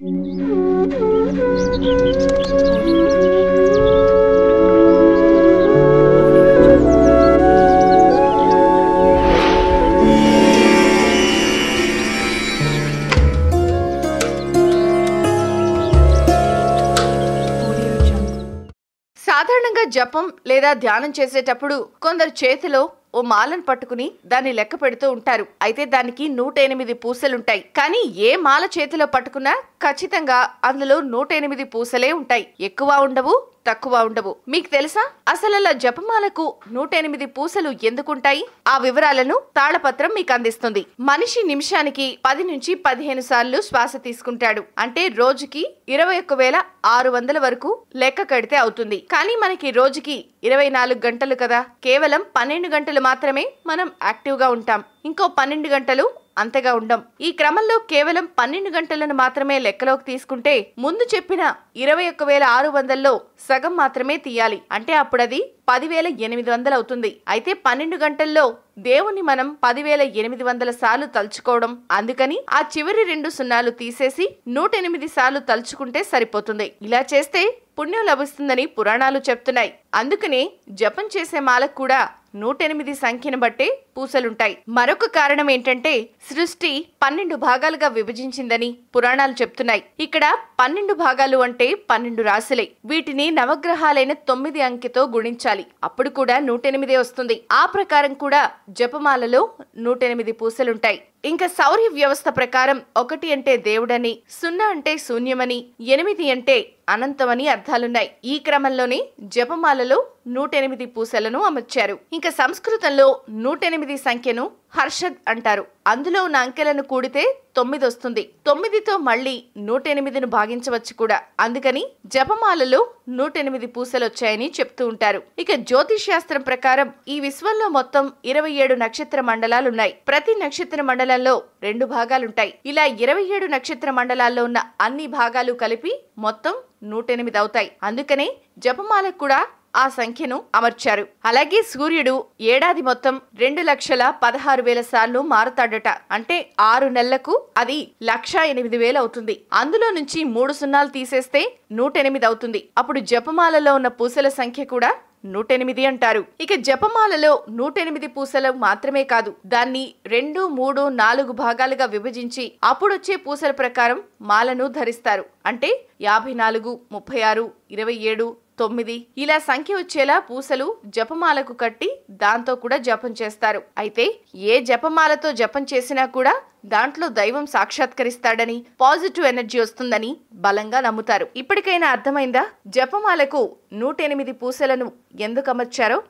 సాధారణంగా జపం లేదా ధ్యానం చేసేటప్పుడు కొందరు చేతిలో ఓ మాలను పట్టుకుని దాన్ని లెక్క పెడుతూ ఉంటారు అయితే దానికి నూట ఎనిమిది పూసలుంటాయి కానీ ఏ మాల చేతిలో పట్టుకున్నా ఖచ్చితంగా అందులో నూట ఎనిమిది పూసలే ఉంటాయి ఎక్కువ ఉండవు తక్కువ ఉండవు మీకు తెలుసా అసలు అలా జపమాలకు నూట ఎనిమిది పూసలు ఎందుకుంటాయి ఆ వివరాలను తాళపత్రం మీకు అందిస్తుంది మనిషి నిమిషానికి పది నుంచి పదిహేను సార్లు శ్వాస తీసుకుంటాడు అంటే రోజుకి ఇరవై ఒక్క వేల ఆరు వందల వరకు లెక్క కడితే అవుతుంది కానీ మనకి రోజుకి ఇరవై నాలుగు గంటలు కదా కేవలం పన్నెండు గంటలు మాత్రమే మనం యాక్టివ్గా ఉంటాం ఇంకో పన్నెండు గంటలు అంతగా ఉండం ఈ క్రమంలో కేవలం పన్నెండు గంటలను మాత్రమే లెక్కలోకి తీసుకుంటే ముందు చెప్పిన ఇరవై ఒక్క వేల ఆరు వందల్లో సగం మాత్రమే తీయాలి అంటే అప్పుడది పదివేల ఎనిమిది వందలు అవుతుంది అయితే పన్నెండు గంటల్లో దేవుని మనం పదివేల ఎనిమిది వందల సార్లు తలుచుకోవడం అందుకని ఆ చివరి రెండు సున్నాలు తీసేసి నూట ఎనిమిది సార్లు తలుచుకుంటే సరిపోతుంది ఇలా చేస్తే పుణ్యం లభిస్తుందని పురాణాలు చెప్తున్నాయి అందుకనే జపం చేసే మాలకు కూడా నూటెనిమిది సంఖ్యను బట్టే పూసలుంటాయి మరొక కారణం ఏంటంటే సృష్టి పన్నెండు భాగాలుగా విభజించిందని పురాణాలు చెప్తున్నాయి ఇక్కడ పన్నెండు భాగాలు అంటే పన్నెండు రాశులే వీటిని నవగ్రహాలైన తొమ్మిది అంకెతో గుణించాలి అప్పుడు కూడా నూటెనిమిదే వస్తుంది ఆ ప్రకారం కూడా జపమాలలో నూటెనిమిది పూసలుంటాయి ఇంకా సౌర వ్యవస్థ ప్రకారం ఒకటి అంటే దేవుడని సున్నా అంటే శూన్యమని ఎనిమిది అంటే అనంతమని అర్థాలున్నాయి ఈ క్రమంలోనే జపమాలలో నూటెనిమిది పూసలను అమర్చారు ఇంకా సంస్కృతంలో నూటెనిమిది సంఖ్యను హర్షద్ అంటారు అందులో ఉన్న అంకెలను కూడితే తొమ్మిది వస్తుంది తొమ్మిదితో మళ్ళీ నూట ఎనిమిదిను భాగించవచ్చు కూడా అందుకని జపమాలలో నూట ఎనిమిది పూసలొచ్చాయని చెప్తూ ఉంటారు ఇక శాస్త్రం ప్రకారం ఈ విశ్వంలో మొత్తం ఇరవై ఏడు నక్షత్ర మండలాలున్నాయి ప్రతి నక్షత్ర మండలంలో రెండు భాగాలుంటాయి ఇలా ఇరవై ఏడు నక్షత్ర మండలాల్లో ఉన్న అన్ని భాగాలు కలిపి మొత్తం నూట ఎనిమిది అవుతాయి అందుకనే జపమాలకు కూడా ఆ సంఖ్యను అమర్చారు అలాగే సూర్యుడు ఏడాది మొత్తం రెండు లక్షల పదహారు వేల సార్లు మారుతాడట అంటే ఆరు నెలలకు అది లక్ష ఎనిమిది వేలు అవుతుంది అందులో నుంచి మూడు సున్నాలు తీసేస్తే నూట ఎనిమిది అవుతుంది అప్పుడు జపమాలలో ఉన్న పూసల సంఖ్య కూడా నూటెనిమిది అంటారు ఇక జపమాలలో నూటెనిమిది పూసలు మాత్రమే కాదు దాన్ని రెండు మూడు నాలుగు భాగాలుగా విభజించి అప్పుడొచ్చే పూసల ప్రకారం మాలను ధరిస్తారు అంటే యాభై నాలుగు ముప్పై ఆరు ఇరవై ఏడు తొమ్మిది ఇలా సంఖ్య వచ్చేలా పూసలు జపమాలకు కట్టి దాంతో కూడా జపం చేస్తారు అయితే ఏ జపమాలతో జపం చేసినా కూడా దాంట్లో దైవం సాక్షాత్కరిస్తాడని పాజిటివ్ ఎనర్జీ వస్తుందని బలంగా నమ్ముతారు ఇప్పటికైనా అర్థమైందా జపమాలకు నూట ఎనిమిది పూసలను ఎందుకు అమర్చారో